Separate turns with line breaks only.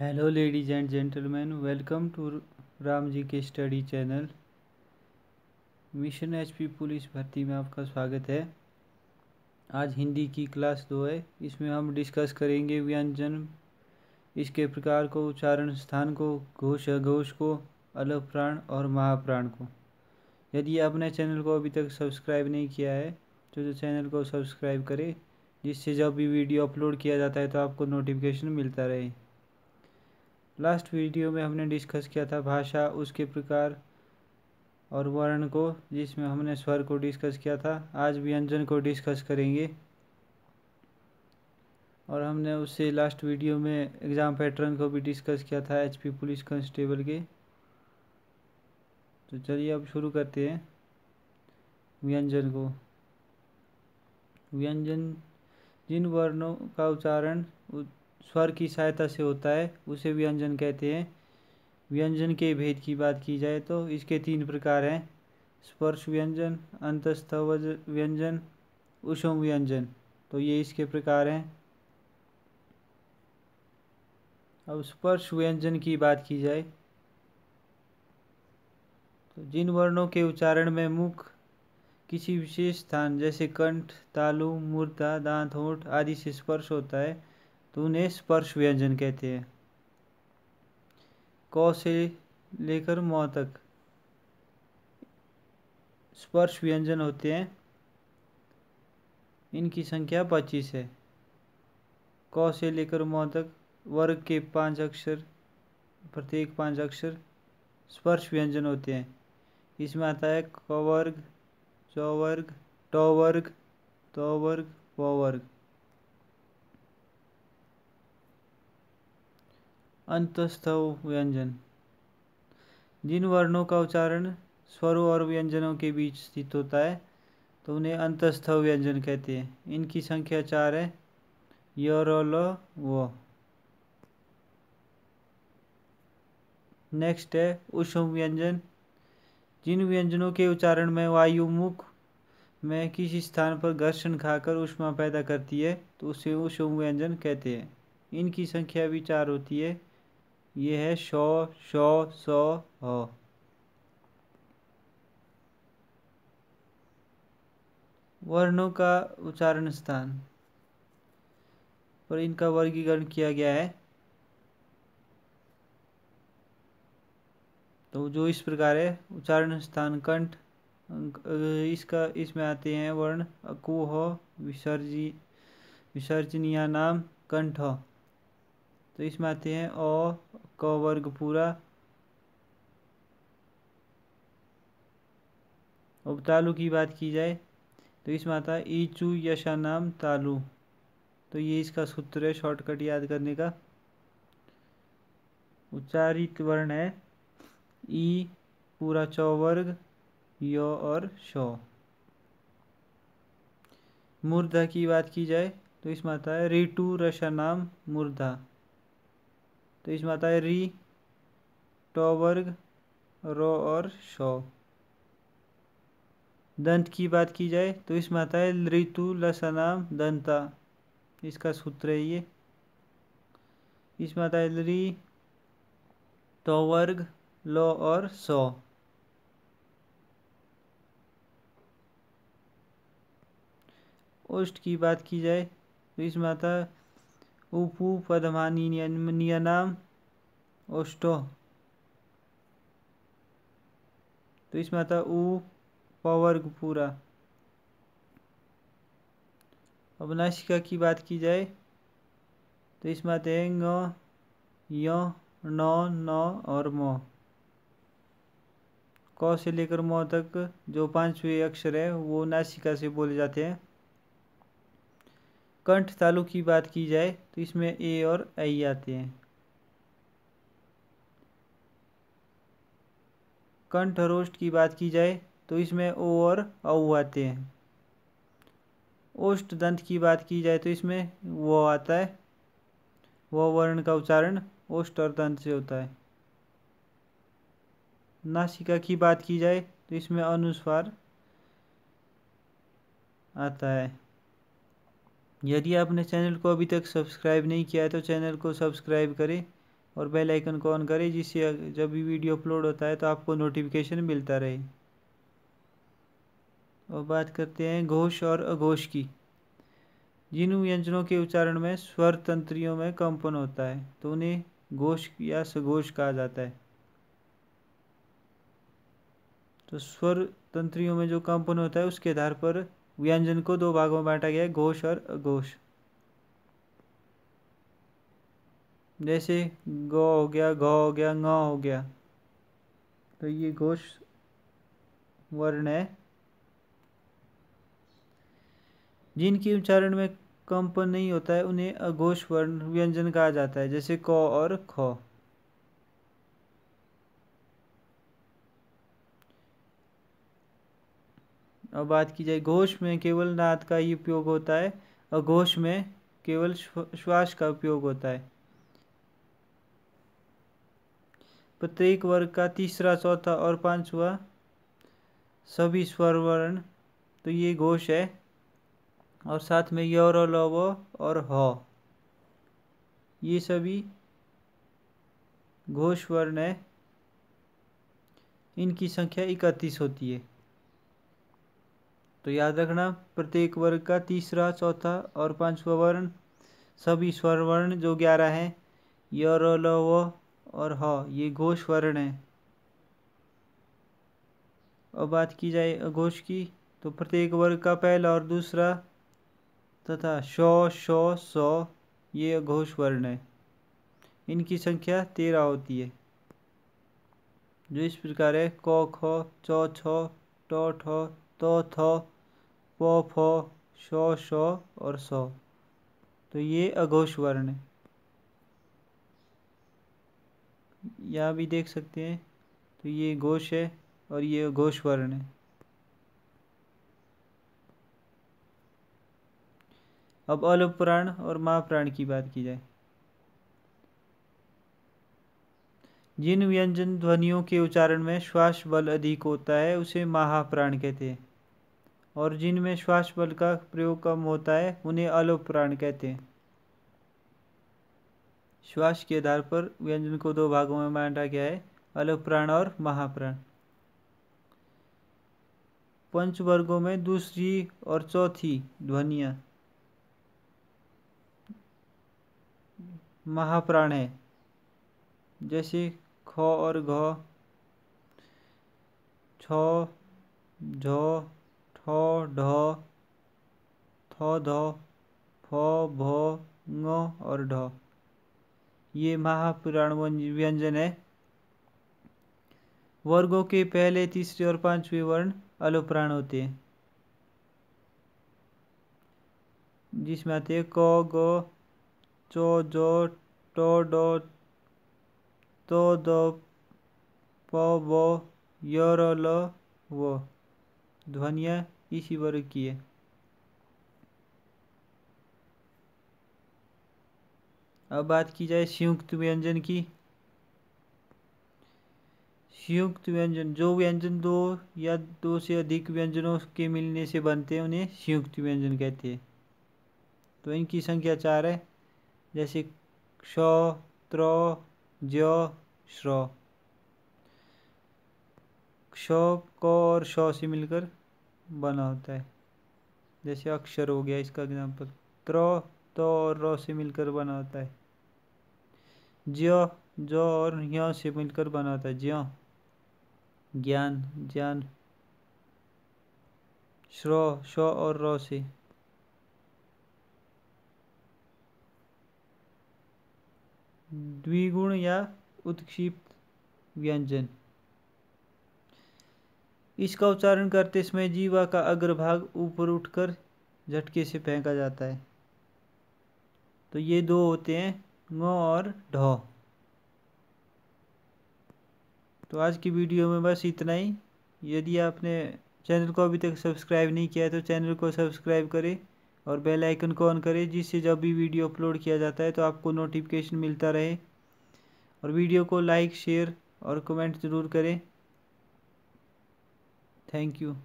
Hello ladies and gentleman welcome to Ram ji के study channel mission HP police भर्ती में आपका स्वागत है आज हिंदी की क्लास दो है इसमें हम डिस्कस करेंगे व्यंजन इसके प्रकार को उच्चारण स्थान को घोष अघोष को अलग प्राण और महाप्राण को यदि आपने चैनल को अभी तक सब्सक्राइब नहीं किया है तो चैनल को सब्सक्राइब करें जिससे जब भी वीडियो अपलोड किया जाता है तो आपको नोटिफिकेशन मिलता रहे लास्ट वीडियो में हमने डिस्कस किया था भाषा उसके प्रकार और वर्ण को जिसमें हमने स्वर को डिस्कस किया था आज व्यंजन को डिस्कस करेंगे और हमने उससे लास्ट वीडियो में एग्ज़ाम पैटर्न को भी डिस्कस किया था एचपी पुलिस कांस्टेबल के तो चलिए अब शुरू करते हैं व्यंजन को व्यंजन जिन वर्णों का उच्चारण स्वर की सहायता से होता है उसे व्यंजन कहते हैं व्यंजन के भेद की बात की जाए तो इसके तीन प्रकार हैं स्पर्श व्यंजन अंतस्थ व्यंजन उषम व्यंजन तो ये इसके प्रकार हैं अब स्पर्श व्यंजन की बात की जाए तो जिन वर्णों के उच्चारण में मुख किसी विशेष स्थान जैसे कंठ तालु मूर्ता दांत होंठ आदि से स्पर्श होता है तो उन्हें स्पर्श व्यंजन कहते हैं क से लेकर म तक स्पर्श व्यंजन होते हैं इनकी संख्या पच्चीस है क से लेकर म तक वर्ग के पांच अक्षर प्रत्येक पांच अक्षर स्पर्श व्यंजन होते हैं इसमें आता है क वर्ग च वर्ग ट वर्ग त वर्ग वर्ग अंतस्थ व्यंजन जिन वर्णों का उच्चारण स्वरों और व्यंजनों के बीच स्थित होता है तो उन्हें अंतस्थ व्यंजन कहते हैं इनकी संख्या चार है यर ल व नेक्स्ट है उष्म व्यंजन जिन व्यंजनों के उच्चारण में वायु मुख में किसी स्थान पर घर्षण खाकर उष्मा पैदा करती है तो उसे उष्म व्यंजन कहते हैं इनकी संख्या भी चार होती है ये है शो शो सौ हो वर्णों का उच्चारण स्थान पर इनका वर्गीकरण किया गया है तो जो इस प्रकार है उच्चारण स्थान कंठ इसका इसमें आते हैं वर्ण अकुह विसर्जी विसर्जनीय नाम कंठ हो तो इसमें आते हैं अ क वर्ग पूरा अब तालु की बात की जाए तो इसमें आता है ईचू यशा नाम तालु तो ये इसका सूत्र है शॉर्टकट याद करने का उच्चारित वर्ण है ई पूरा चौवर्ग यो और शौ मुर्दा की बात की जाए तो इसमें आता है रेटू रशा नाम मुर्दा तो इसमें आता है री टॉवर्ग रो और शो दंत की बात की जाए तो इसमें आता है ऋतु लसनाम दंता इसका सूत्र है ये इसमें आता है री टॉवर्ग लो और सो ओष्ट की बात की जाए तो इसमें आता है उपू ओष्टो तो इसमें आता उ पवर्ग पूरा अब नासिका की बात की जाए तो इसमें आते हैं ग य न न और म क से लेकर म तक जो पांचवे अक्षर है वो नासिका से बोले जाते हैं कंठ तालु की बात की जाए तो इसमें ए और आई आते हैं कंठ रोस्ट की बात की जाए तो इसमें ओ और औ आते हैं ओष्ट दंत की बात की जाए तो इसमें वो आता है वो वर्ण का उच्चारण ओष्ट और दंत से होता है नासिका की बात की जाए तो इसमें अनुस्वार आता है यदि आपने चैनल को अभी तक सब्सक्राइब नहीं किया है तो चैनल को सब्सक्राइब करें और बेल आइकन को ऑन करें जिससे जब भी वीडियो अपलोड होता है तो आपको नोटिफिकेशन मिलता रहे और बात करते हैं घोष और अघोष की जिन व्यंजनों के उच्चारण में स्वर तंत्रियों में कंपन होता है तो उन्हें घोष या सघोष कहा जाता है तो स्वर तंत्रियों में जो कंपन होता है उसके आधार पर व्यंजन को दो भागों में बांटा गया है घोष और अघोष जैसे ग हो गया घ हो गया ङ हो गया तो ये घोष वर्ण है जिनकी उच्चारण में कंपन नहीं होता है उन्हें अघोष वर्ण व्यंजन कहा जाता है जैसे क और ख और बात की जाए घोष में केवल नाद का ही उपयोग होता है और घोष में केवल श्वास का उपयोग होता है प्रत्येक वर्ग का तीसरा चौथा और पांचवा सभी स्वर वर्ण तो ये घोष है और साथ में यौर लव और ह ये सभी घोष वर्ण है इनकी संख्या इकतीस होती है तो याद रखना प्रत्येक वर्ग का तीसरा चौथा और पांचवा वर्ण सभी स्वर वर्ण जो ग्यारह हैं य ल व और ह ये घोष वर्ण है और बात की जाए घोष की तो प्रत्येक वर्ग का पहला और दूसरा तथा शौ शौ सौ ये घोष वर्ण है इनकी संख्या तेरह होती है जो इस प्रकार है क ख च छ ट ठ त थ प फ श श और स तो ये अघोष वर्ण है यहाँ भी देख सकते हैं तो ये घोष है और ये अघोष वर्ण है अब अलुप्राण और महाप्राण की बात की जाए जिन व्यंजन ध्वनियों के उच्चारण में श्वास बल अधिक होता है उसे महाप्राण कहते हैं और जिनमें श्वास बल का प्रयोग कम होता है उन्हें अलोप प्राण कहते हैं श्वास के आधार पर व्यंजन को दो भागों में बांटा गया है अलोप प्राण और महाप्राण पंच वर्गों में दूसरी और चौथी ध्वनिया महाप्राण है जैसे ख और घ छ झ ढ थ ध फ भ ङ और ढ ये महापुराण व्यंजन है वर्गों के पहले तीसरे और पांचवें वर्ण अलोप्राण होते हैं जिसमें आते हैं क ग च जो टो ड तो द प वो य र ल व ध्वनियाँ इसी वर्ग की है अब बात की जाए संयुक्त व्यंजन की संयुक्त व्यंजन जो व्यंजन दो या दो से अधिक व्यंजनों के मिलने से बनते हैं उन्हें संयुक्त व्यंजन कहते हैं तो इनकी संख्या चार है जैसे क्ष त्र ज श्र क्ष क और श से मिलकर बना होता है जैसे अक्षर हो गया इसका एग्जाम्पल त्र तो और र से मिलकर बना होता है ज्य ज और य से मिलकर बना होता है ज्य ज्ञान ज्ञान श्र श और र से द्विगुण या उत्क्षिप्त व्यंजन इसका उच्चारण करते समय जीवा का अग्रभाग ऊपर उठकर झटके से फेंका जाता है तो ये दो होते हैं ङ और ढ तो आज की वीडियो में बस इतना ही यदि आपने चैनल को अभी तक सब्सक्राइब नहीं किया है तो चैनल को सब्सक्राइब करें और बेल आइकन को ऑन करें जिससे जब भी वीडियो अपलोड किया जाता है तो आपको नोटिफिकेशन मिलता रहे और वीडियो को लाइक शेयर और कमेंट ज़रूर करें Thank you.